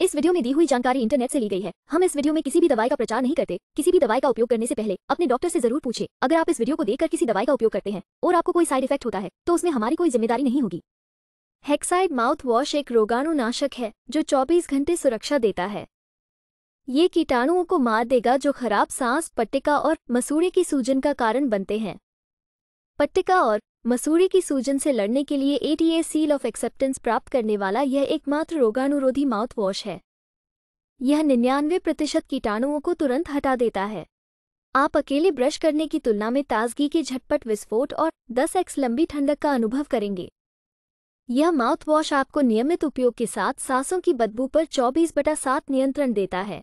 इस वीडियो में दी हुई जानकारी इंटरनेट से ली गई है हम इस वीडियो में किसी भी दवाई का प्रचार नहीं करते किसी भी दवाई का उपयोग करने से पहले अपने डॉक्टर से जरूर पूछे अगर आप इस वीडियो को देखकर किसी दवाई का उपयोग करते हैं और आपको कोई साइड इफेक्ट होता है तो उसमें हमारी कोई जिम्मेदारी नहीं होगी हेक्साइड माउथ वॉश एक रोगाणुनाशक है जो चौबीस घंटे सुरक्षा देता है ये कीटाणुओं को मार देगा जो खराब सांस पट्टिका और मसूड़े की सूजन का कारण बनते हैं पट्टिका और मसूरी की सूजन से लड़ने के लिए एटीए सील ऑफ एक्सेप्टेंस प्राप्त करने वाला यह एकमात्र रोगानुरोधी माउथवॉश है यह निन्यानवे प्रतिशत कीटाणुओं को तुरंत हटा देता है आप अकेले ब्रश करने की तुलना में ताजगी के झटपट विस्फोट और 10 एक्स लंबी ठंडक का अनुभव करेंगे यह माउथ वॉश आपको नियमित उपयोग के साथ सांसों की बदबू पर 24 बटा सात नियंत्रण देता है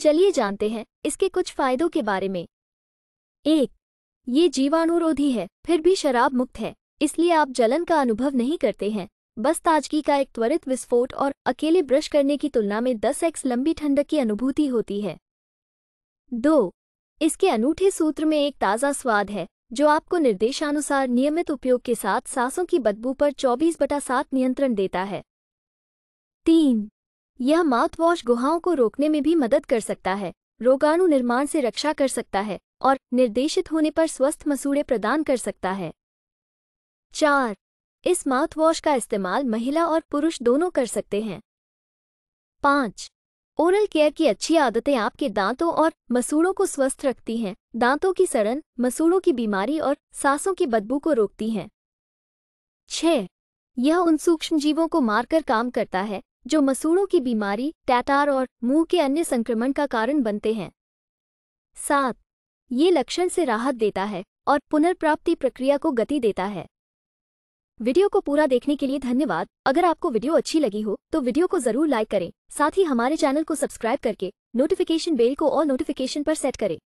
चलिए जानते हैं इसके कुछ फायदों के बारे में एक ये जीवाणुरोधी है फिर भी शराब मुक्त है इसलिए आप जलन का अनुभव नहीं करते हैं बस ताजगी का एक त्वरित विस्फोट और अकेले ब्रश करने की तुलना में दस एक्स लंबी ठंडक की अनुभूति होती है दो इसके अनूठे सूत्र में एक ताज़ा स्वाद है जो आपको निर्देशानुसार नियमित उपयोग के साथ सांसों की बदबू पर 24 बटा सात नियंत्रण देता है तीन यह माउथवॉश गुहाओं को रोकने में भी मदद कर सकता है रोगाणु निर्माण से रक्षा कर सकता है और निर्देशित होने पर स्वस्थ मसूड़े प्रदान कर सकता है चार इस माउथवॉश का इस्तेमाल महिला और पुरुष दोनों कर सकते हैं पाँच ओरल केयर की अच्छी आदतें आपके दांतों और मसूड़ों को स्वस्थ रखती हैं दांतों की सड़न मसूड़ों की बीमारी और सांसों की बदबू को रोकती हैं छः यह उन सूक्ष्म जीवों को मारकर काम करता है जो मसूड़ों की बीमारी टैटार और मुंह के अन्य संक्रमण का कारण बनते हैं सात ये लक्षण से राहत देता है और पुनर्प्राप्ति प्रक्रिया को गति देता है वीडियो को पूरा देखने के लिए धन्यवाद अगर आपको वीडियो अच्छी लगी हो तो वीडियो को जरूर लाइक करें साथ ही हमारे चैनल को सब्सक्राइब करके नोटिफिकेशन बेल को और नोटिफिकेशन पर सेट करें